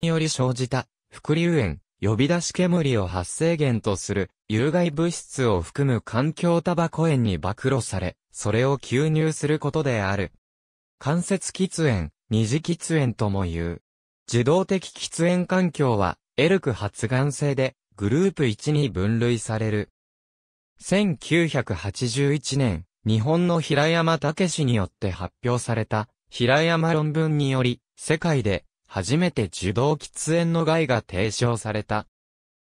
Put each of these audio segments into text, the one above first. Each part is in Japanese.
により生じた、副流煙、呼び出し煙を発生源とする、有害物質を含む環境タバコ炎に暴露され、それを吸入することである。間接喫煙、二次喫煙とも言う。自動的喫煙環境は、エルク発がん性で、グループ1に分類される。1981年、日本の平山武氏によって発表された、平山論文により、世界で、初めて受動喫煙の害が提唱された。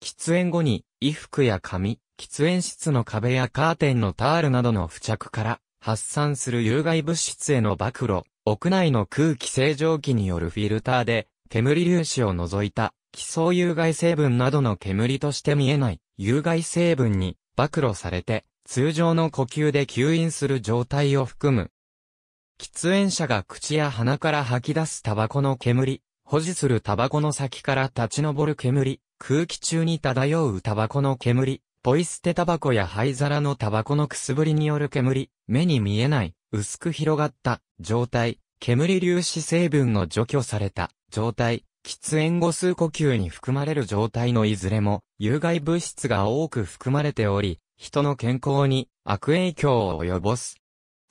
喫煙後に、衣服や髪、喫煙室の壁やカーテンのタールなどの付着から、発散する有害物質への暴露、屋内の空気清浄機によるフィルターで、煙粒子を除いた、基礎有害成分などの煙として見えない、有害成分に、暴露されて、通常の呼吸で吸引する状態を含む、喫煙者が口や鼻から吐き出すタバコの煙、保持するタバコの先から立ち上る煙、空気中に漂うタバコの煙、ポイ捨てタバコや灰皿のタバコのくすぶりによる煙、目に見えない、薄く広がった状態、煙粒子成分の除去された状態、喫煙後数呼吸に含まれる状態のいずれも、有害物質が多く含まれており、人の健康に悪影響を及ぼす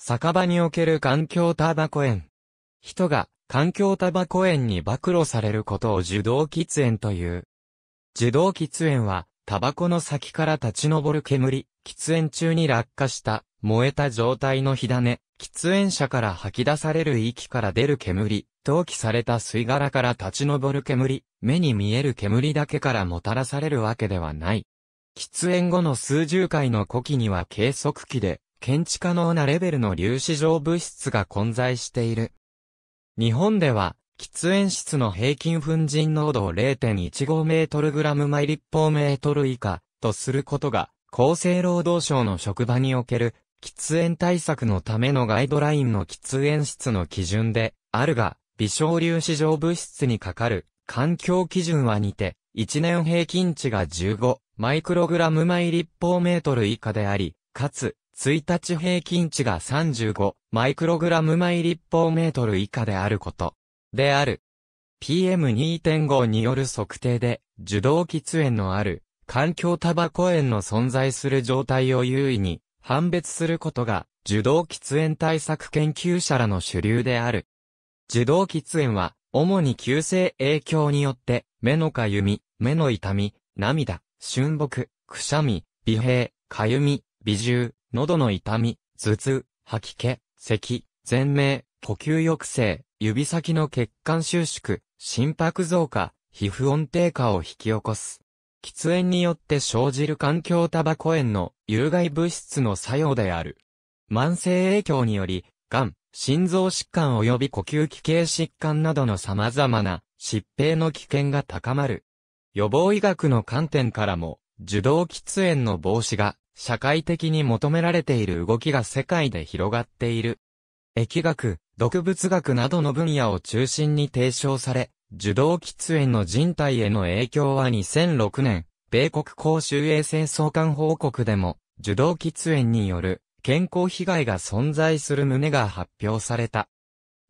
酒場における環境タバコ園。人が環境タバコ園に暴露されることを受動喫煙という。受動喫煙は、タバコの先から立ち上る煙、喫煙中に落下した燃えた状態の火種、喫煙者から吐き出される息から出る煙、投棄された吸い殻から立ち上る煙、目に見える煙だけからもたらされるわけではない。喫煙後の数十回の呼気には計測器で検知可能なレベルの粒子状物質が混在している。日本では、喫煙室の平均粉塵濃度を0.15メートルグラム毎立方メートル以下とすることが、厚生労働省の職場における喫煙対策のためのガイドラインの喫煙室の基準であるが、微小粒子状物質にかかる環境基準はにて、1年平均値が15マイクログラム毎立方メートル以下であり、かつ、1日平均値が35マイクログラム毎立方メートル以下であること。である。PM2.5 による測定で、受動喫煙のある、環境タバコ煙の存在する状態を優位に判別することが、受動喫煙対策研究者らの主流である。受動喫煙は、主に急性影響によって、目のかゆみ、目の痛み、涙、春木、くしゃみ、微平かゆみ、微重、喉の痛み、頭痛、吐き気、咳、全明、呼吸抑制、指先の血管収縮、心拍増加、皮膚温低下を引き起こす。喫煙によって生じる環境タバコ炎の有害物質の作用である。慢性影響により、癌、心臓疾患及び呼吸器系疾患などの様々な疾病の危険が高まる。予防医学の観点からも、受動喫煙の防止が社会的に求められている動きが世界で広がっている。疫学、毒物学などの分野を中心に提唱され、受動喫煙の人体への影響は2006年、米国公衆衛生総監報告でも、受動喫煙による健康被害が存在する旨が発表された。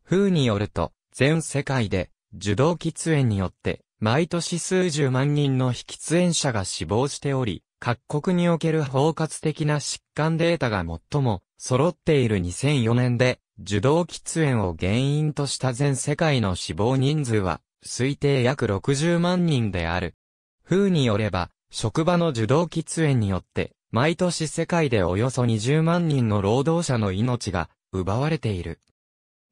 風によると、全世界で受動喫煙によって、毎年数十万人の非喫煙者が死亡しており、各国における包括的な疾患データが最も揃っている2004年で、受動喫煙を原因とした全世界の死亡人数は、推定約60万人である。風によれば、職場の受動喫煙によって、毎年世界でおよそ20万人の労働者の命が奪われている。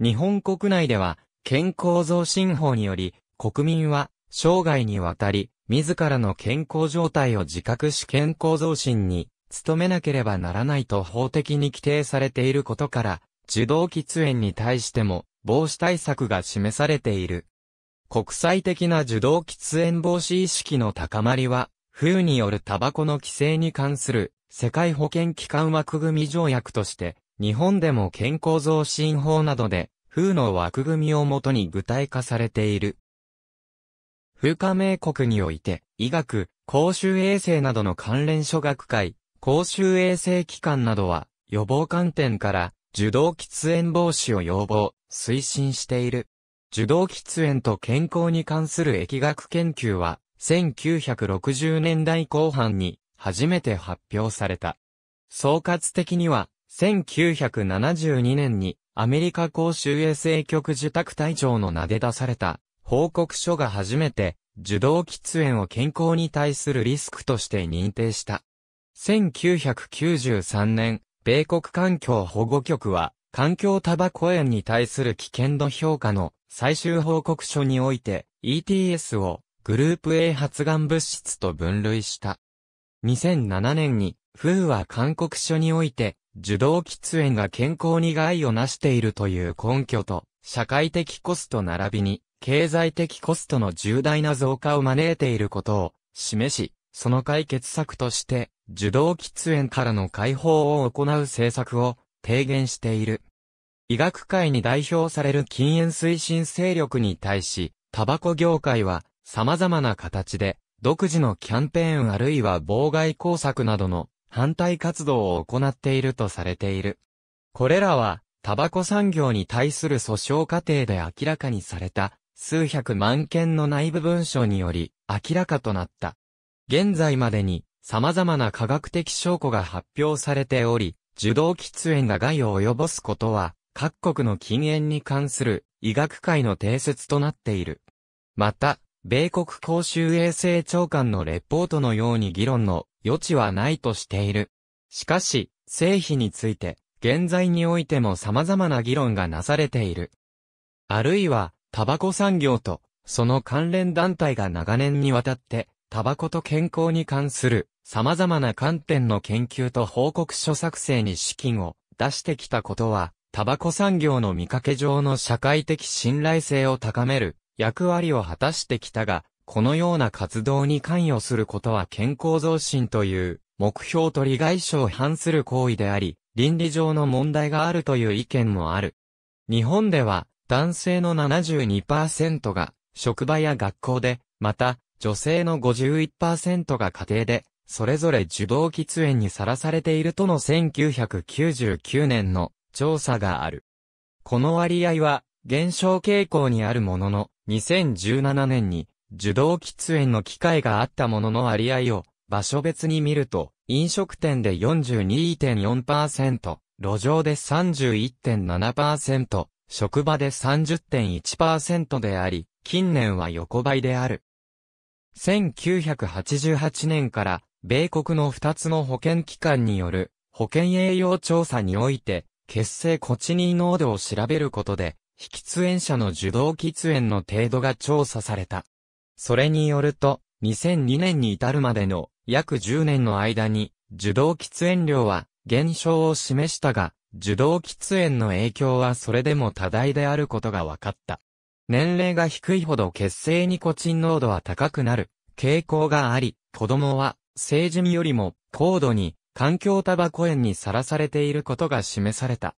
日本国内では、健康増進法により、国民は生涯にわたり、自らの健康状態を自覚し健康増進に努めなければならないと法的に規定されていることから、受動喫煙に対しても防止対策が示されている。国際的な受動喫煙防止意識の高まりは、風によるタバコの規制に関する世界保健機関枠組み条約として、日本でも健康増進法などで、風の枠組みをもとに具体化されている。風化名国において、医学、公衆衛生などの関連諸学会、公衆衛生機関などは、予防観点から、受動喫煙防止を要望、推進している。受動喫煙と健康に関する疫学研究は、1960年代後半に、初めて発表された。総括的には、1972年に、アメリカ公衆衛生局受託隊長の名で出された、報告書が初めて、受動喫煙を健康に対するリスクとして認定した。1993年、米国環境保護局は、環境タバコ園に対する危険度評価の最終報告書において ETS をグループ A 発がん物質と分類した。2007年にフーは勧告書において受動喫煙が健康に害をなしているという根拠と社会的コスト並びに経済的コストの重大な増加を招いていることを示し、その解決策として、受動喫煙からの解放を行う政策を提言している。医学界に代表される禁煙推進勢力に対し、タバコ業界は様々な形で独自のキャンペーンあるいは妨害工作などの反対活動を行っているとされている。これらはタバコ産業に対する訴訟過程で明らかにされた数百万件の内部文書により明らかとなった。現在までに様々な科学的証拠が発表されており、受動喫煙が害を及ぼすことは、各国の禁煙に関する医学界の定説となっている。また、米国公衆衛生長官のレポートのように議論の余地はないとしている。しかし、成否について、現在においても様々な議論がなされている。あるいは、タバコ産業と、その関連団体が長年にわたって、タバコと健康に関する様々な観点の研究と報告書作成に資金を出してきたことは、タバコ産業の見かけ上の社会的信頼性を高める役割を果たしてきたが、このような活動に関与することは健康増進という目標と利害者を反する行為であり、倫理上の問題があるという意見もある。日本では、男性の72%が職場や学校で、また、女性の51%が家庭で、それぞれ受動喫煙にさらされているとの1999年の調査がある。この割合は減少傾向にあるものの、2017年に受動喫煙の機会があったものの割合を場所別に見ると、飲食店で42.4%、路上で31.7%、職場で30.1%であり、近年は横ばいである。1988年から、米国の2つの保健機関による保健栄養調査において、血清コチニー濃度を調べることで、非喫煙者の受動喫煙の程度が調査された。それによると、2002年に至るまでの約10年の間に、受動喫煙量は減少を示したが、受動喫煙の影響はそれでも多大であることが分かった。年齢が低いほど血清ニコチン濃度は高くなる傾向があり、子供は成人よりも高度に環境タバコ炎にさらされていることが示された。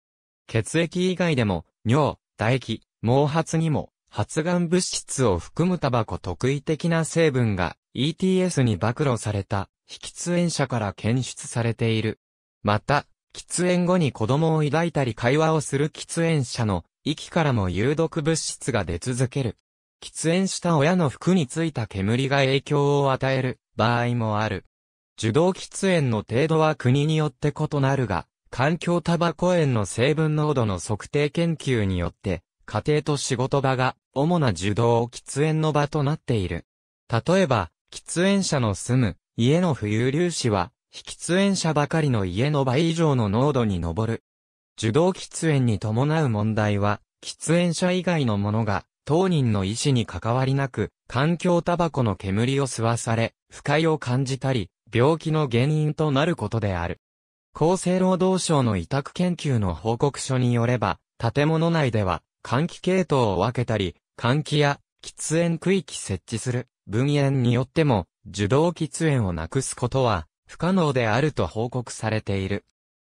血液以外でも尿、唾液、毛髪にも発がん物質を含むタバコ特異的な成分が ETS に暴露された非喫煙者から検出されている。また、喫煙後に子供を抱いたり会話をする喫煙者の息からも有毒物質が出続ける。喫煙した親の服についた煙が影響を与える場合もある。受動喫煙の程度は国によって異なるが、環境タバコ煙の成分濃度の測定研究によって、家庭と仕事場が主な受動喫煙の場となっている。例えば、喫煙者の住む家の浮遊粒子は喫煙者ばかりの家の倍以上の濃度に上る。受動喫煙に伴う問題は、喫煙者以外のものが、当人の意思に関わりなく、環境タバコの煙を吸わされ、不快を感じたり、病気の原因となることである。厚生労働省の委託研究の報告書によれば、建物内では、換気系統を分けたり、換気や喫煙区域設置する、分煙によっても、受動喫煙をなくすことは不可能であると報告されている。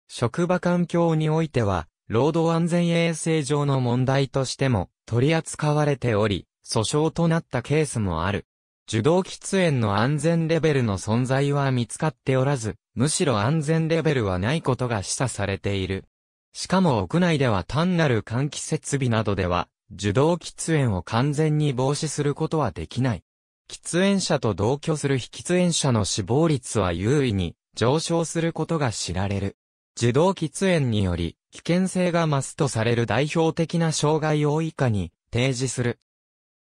職場環境においては、労働安全衛生上の問題としても取り扱われており、訴訟となったケースもある。受動喫煙の安全レベルの存在は見つかっておらず、むしろ安全レベルはないことが示唆されている。しかも屋内では単なる換気設備などでは、受動喫煙を完全に防止することはできない。喫煙者と同居する非喫煙者の死亡率は優位に上昇することが知られる。受動喫煙により危険性が増すとされる代表的な障害を以下に提示する。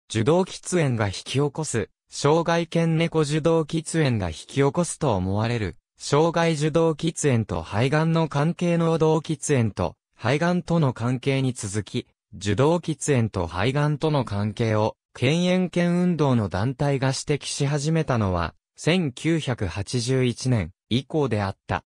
受動喫煙が引き起こす、障害犬猫受動喫煙が引き起こすと思われる、障害受動喫煙と肺がんの関係の動喫煙と肺がんとの関係に続き、受動喫煙と肺がんとの関係を権円権運動の団体が指摘し始めたのは、1981年以降であった。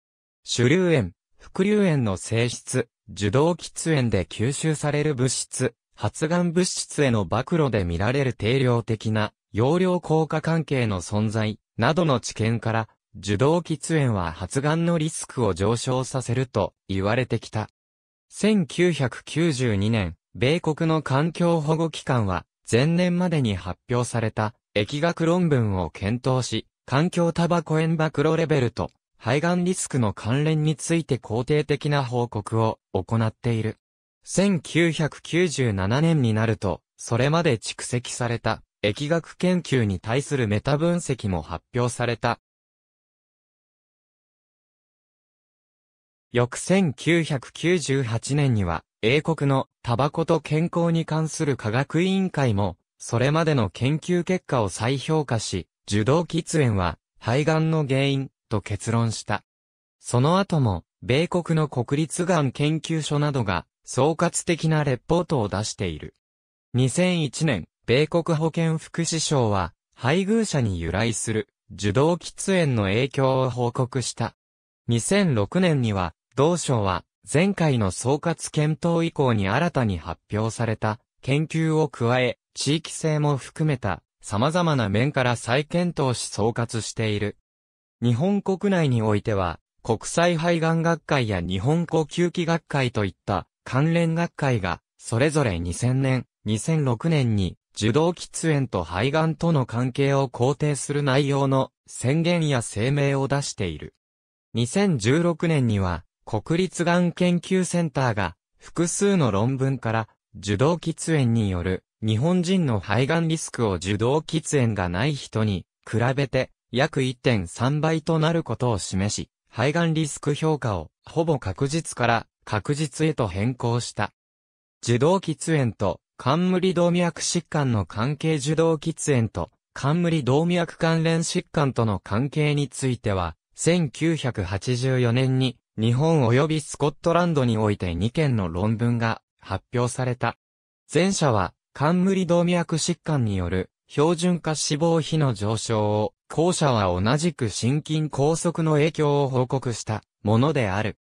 主流炎、副流炎の性質、受動喫煙で吸収される物質、発がん物質への暴露で見られる定量的な容量効果関係の存在などの知見から、受動喫煙は発がんのリスクを上昇させると言われてきた。1992年、米国の環境保護機関は、前年までに発表された疫学論文を検討し、環境タバコ塩バクロレベルと肺がんリスクの関連について肯定的な報告を行っている。1997年になると、それまで蓄積された疫学研究に対するメタ分析も発表された。翌1998年には、英国のタバコと健康に関する科学委員会も、それまでの研究結果を再評価し、受動喫煙は肺がんの原因と結論した。その後も、米国の国立がん研究所などが総括的なレポートを出している。2001年、米国保健福祉省は、配偶者に由来する受動喫煙の影響を報告した。2006年には、同省は、前回の総括検討以降に新たに発表された研究を加え、地域性も含めた様々な面から再検討し総括している。日本国内においては、国際肺がん学会や日本呼吸器学会といった関連学会が、それぞれ2000年、2006年に受動喫煙と肺がんとの関係を肯定する内容の宣言や声明を出している。2016年には国立がん研究センターが、複数の論文から、受動喫煙による、日本人の肺がんリスクを受動喫煙がない人に、比べて、約1.3倍となることを示し、肺がんリスク評価を、ほぼ確実から、確実へと変更した。受動喫煙と、冠動脈疾患の関係受動喫煙と、冠動脈関連疾患との関係については、1984年に日本及びスコットランドにおいて2件の論文が発表された。前者は、冠動脈疾患による標準化死亡比の上昇を、後者は同じく心筋梗塞の影響を報告したものである。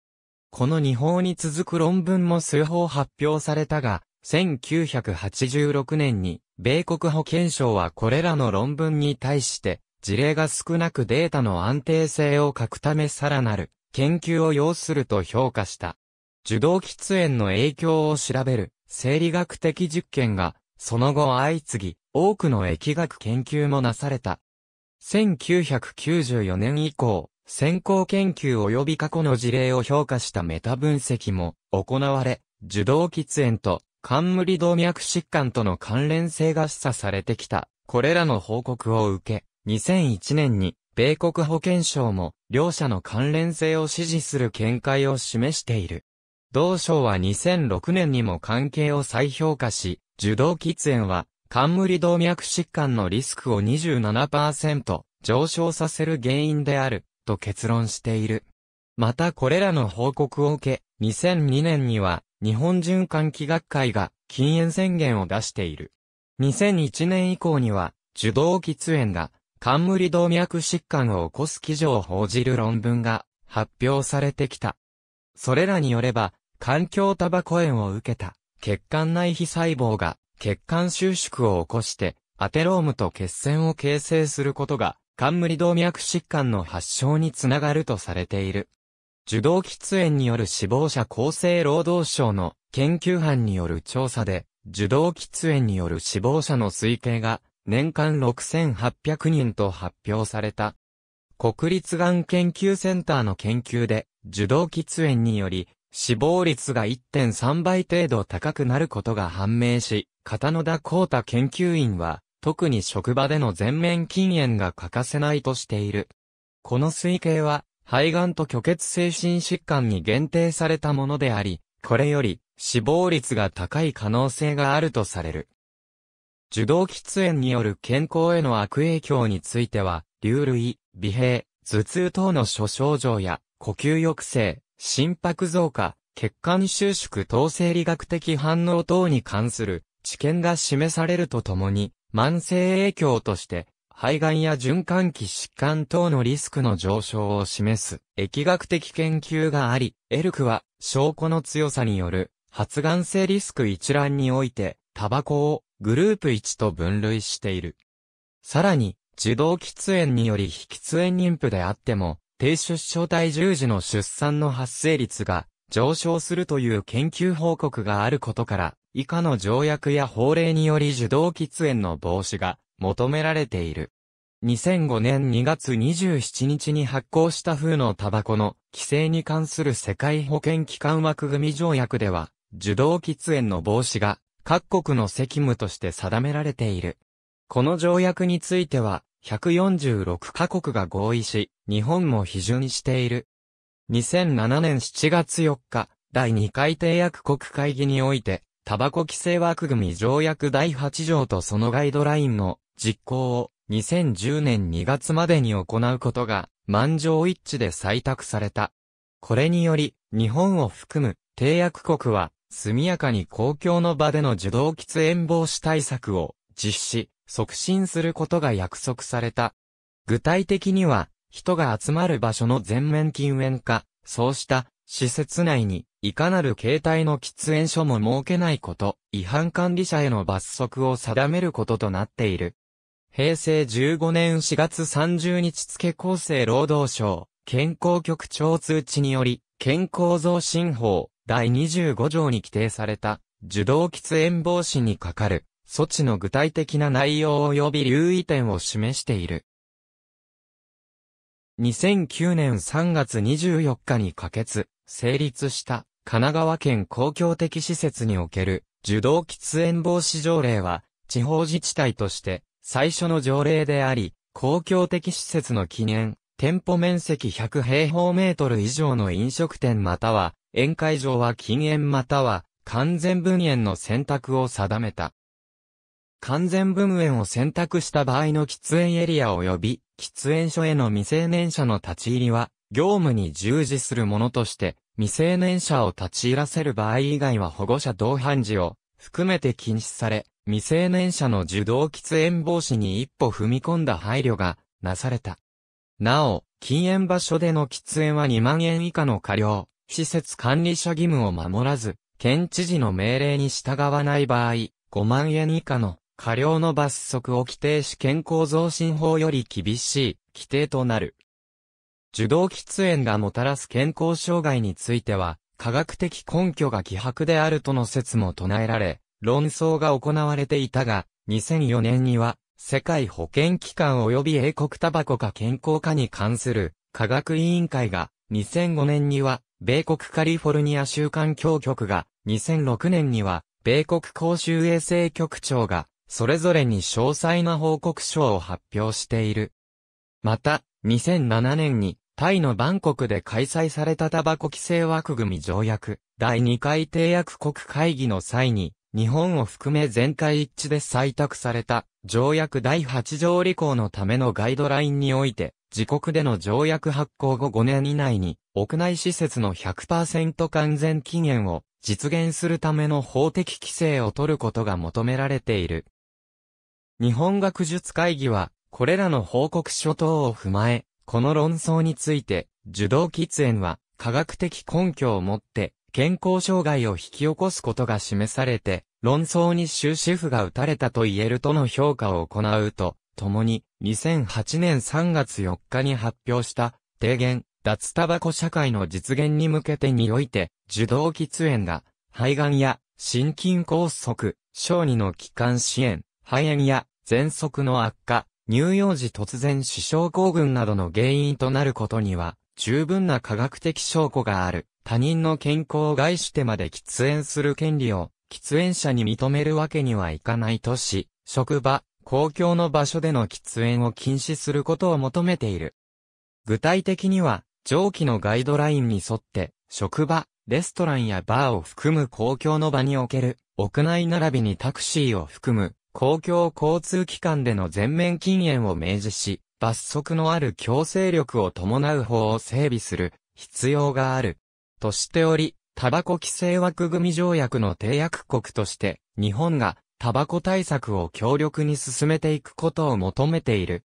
この2法に続く論文も数報発表されたが、1986年に米国保健省はこれらの論文に対して事例が少なくデータの安定性を欠くためさらなる研究を要すると評価した。受動喫煙の影響を調べる生理学的実験がその後相次ぎ多くの疫学研究もなされた。1994年以降、先行研究及び過去の事例を評価したメタ分析も行われ、受動喫煙と冠動脈疾患との関連性が示唆されてきた。これらの報告を受け、2001年に米国保健省も、両者の関連性を支持する見解を示している。同省は2006年にも関係を再評価し、受動喫煙は、冠動脈疾患のリスクを27%上昇させる原因である、と結論している。またこれらの報告を受け、2002年には、日本循環器学会が禁煙宣言を出している。2001年以降には、受動喫煙が冠動脈疾患を起こす基準を報じる論文が発表されてきた。それらによれば、環境タバコ炎を受けた血管内皮細胞が血管収縮を起こしてアテロームと血栓を形成することが冠動脈疾患の発症につながるとされている。受動喫煙による死亡者厚生労働省の研究班による調査で、受動喫煙による死亡者の推計が年間6800人と発表された。国立がん研究センターの研究で、受動喫煙により、死亡率が1.3倍程度高くなることが判明し、片野田光太研究員は、特に職場での全面禁煙が欠かせないとしている。この推計は、肺がんと虚血精神疾患に限定されたものであり、これより死亡率が高い可能性があるとされる。受動喫煙による健康への悪影響については、流類、微閉、頭痛等の諸症状や、呼吸抑制、心拍増加、血管収縮等生理学的反応等に関する知見が示されるとともに、慢性影響として、肺がんや循環器疾患等のリスクの上昇を示す疫学的研究があり、エルクは証拠の強さによる発がん性リスク一覧において、タバコをグループ1と分類している。さらに、受動喫煙により非喫煙妊婦であっても、低出生体重児の出産の発生率が上昇するという研究報告があることから、以下の条約や法令により受動喫煙の防止が求められている。2005年2月27日に発行した風のタバコの規制に関する世界保健機関枠組条約では、受動喫煙の防止が各国の責務として定められている。この条約については、146カ国が合意し、日本も批准している。2007年7月4日、第2回締約国会議において、タバコ規制枠組み条約第8条とそのガイドラインの実行を2010年2月までに行うことが満場一致で採択された。これにより、日本を含む締約国は速やかに公共の場での受動喫煙防止対策を実施、促進することが約束された。具体的には、人が集まる場所の全面禁煙化、そうした施設内にいかなる形態の喫煙所も設けないこと、違反管理者への罰則を定めることとなっている。平成15年4月30日付厚生労働省、健康局長通知により、健康増進法、第25条に規定された、受動喫煙防止にかかる、措置の具体的な内容及び留意点を示している。2009年3月24日に可決、成立した神奈川県公共的施設における受動喫煙防止条例は地方自治体として最初の条例であり、公共的施設の記念、店舗面積100平方メートル以上の飲食店または宴会場は禁煙または完全分煙の選択を定めた。完全分煙を選択した場合の喫煙エリア及び喫煙所への未成年者の立ち入りは業務に従事するものとして未成年者を立ち入らせる場合以外は保護者同伴時を含めて禁止され未成年者の受動喫煙防止に一歩踏み込んだ配慮がなされた。なお、禁煙場所での喫煙は2万円以下の過料、施設管理者義務を守らず、県知事の命令に従わない場合、5万円以下の過料の罰則を規定し健康増進法より厳しい規定となる。受動喫煙がもたらす健康障害については、科学的根拠が希薄であるとの説も唱えられ、論争が行われていたが、2004年には、世界保健機関及び英国タバコか健康化に関する科学委員会が、2005年には、米国カリフォルニア州環境局が、2006年には、米国公衆衛生局長が、それぞれに詳細な報告書を発表している。また、2007年に、タイのバンコクで開催されたタバコ規制枠組条約、第2回締約国会議の際に、日本を含め全会一致で採択された、条約第8条履行のためのガイドラインにおいて、自国での条約発行後5年以内に、屋内施設の100%完全期限を実現するための法的規制を取ることが求められている。日本学術会議は、これらの報告書等を踏まえ、この論争について、受動喫煙は科学的根拠をもって、健康障害を引き起こすことが示されて、論争に終止符が打たれたと言えるとの評価を行うと、ともに、2008年3月4日に発表した提言、脱タバコ社会の実現に向けてにおいて、受動喫煙が、肺がんや、心筋梗塞、小児の気管支援、肺炎や、喘息の悪化、乳幼児突然死症候群などの原因となることには、十分な科学的証拠がある。他人の健康を害してまで喫煙する権利を、喫煙者に認めるわけにはいかないとし、職場、公共の場所での喫煙を禁止することを求めている。具体的には、上記のガイドラインに沿って、職場、レストランやバーを含む公共の場における、屋内並びにタクシーを含む、公共交通機関での全面禁煙を明示し、罰則のある強制力を伴う法を整備する必要がある。としており、タバコ規制枠組条約の締約国として、日本がタバコ対策を強力に進めていくことを求めている。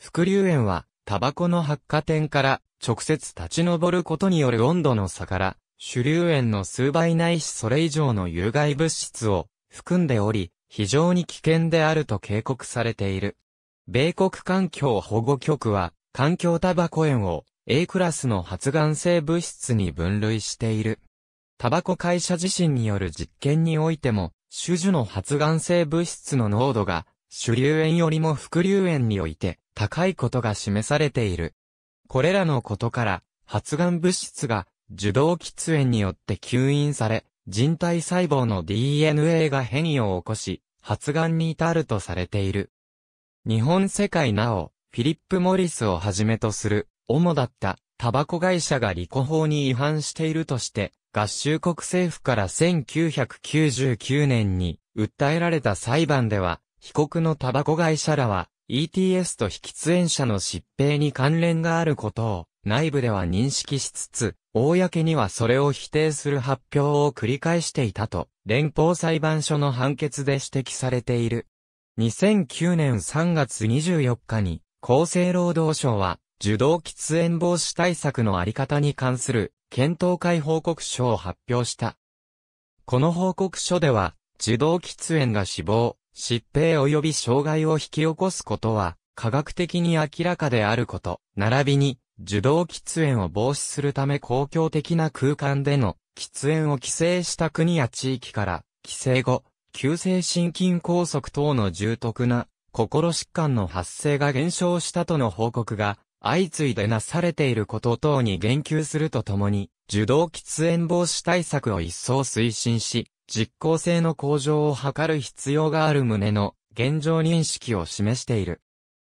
副流煙は、タバコの発火点から直接立ち上ることによる温度の差から、主流炎の数倍ないしそれ以上の有害物質を含んでおり、非常に危険であると警告されている。米国環境保護局は、環境タバコ炎を A クラスの発がん性物質に分類している。タバコ会社自身による実験においても、種樹の発がん性物質の濃度が、主流炎よりも副流炎において高いことが示されている。これらのことから、発がん物質が受動喫煙によって吸引され、人体細胞の DNA が変異を起こし、発がんに至るとされている。日本世界なお、フィリップ・モリスをはじめとする、主だったタバコ会社がリコ法に違反しているとして、合衆国政府から1999年に訴えられた裁判では、被告のタバコ会社らは、ETS と非喫煙者の疾病に関連があることを内部では認識しつつ、公にはそれを否定する発表を繰り返していたと、連邦裁判所の判決で指摘されている。2009年3月24日に、厚生労働省は、受動喫煙防止対策のあり方に関する検討会報告書を発表した。この報告書では、受動喫煙が死亡、疾病及び障害を引き起こすことは、科学的に明らかであること、並びに、受動喫煙を防止するため公共的な空間での喫煙を規制した国や地域から、規制後、急性心筋梗塞等の重篤な心疾患の発生が減少したとの報告が相次いでなされていること等に言及するとともに、受動喫煙防止対策を一層推進し、実効性の向上を図る必要がある旨の現状認識を示している。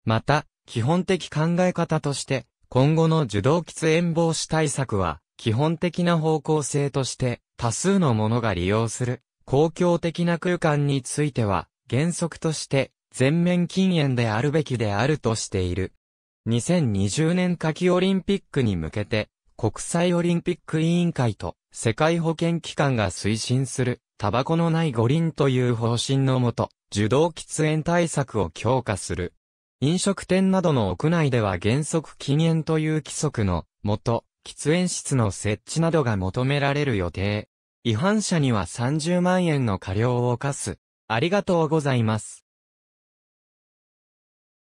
また、基本的考え方として、今後の受動喫煙防止対策は、基本的な方向性として、多数のものが利用する、公共的な空間については、原則として、全面禁煙であるべきであるとしている。2020年夏季オリンピックに向けて、国際オリンピック委員会と世界保健機関が推進する、タバコのない五輪という方針のもと、受動喫煙対策を強化する。飲食店などの屋内では原則禁煙という規則のもと、喫煙室の設置などが求められる予定。違反者には30万円の過料を課す。ありがとうございます。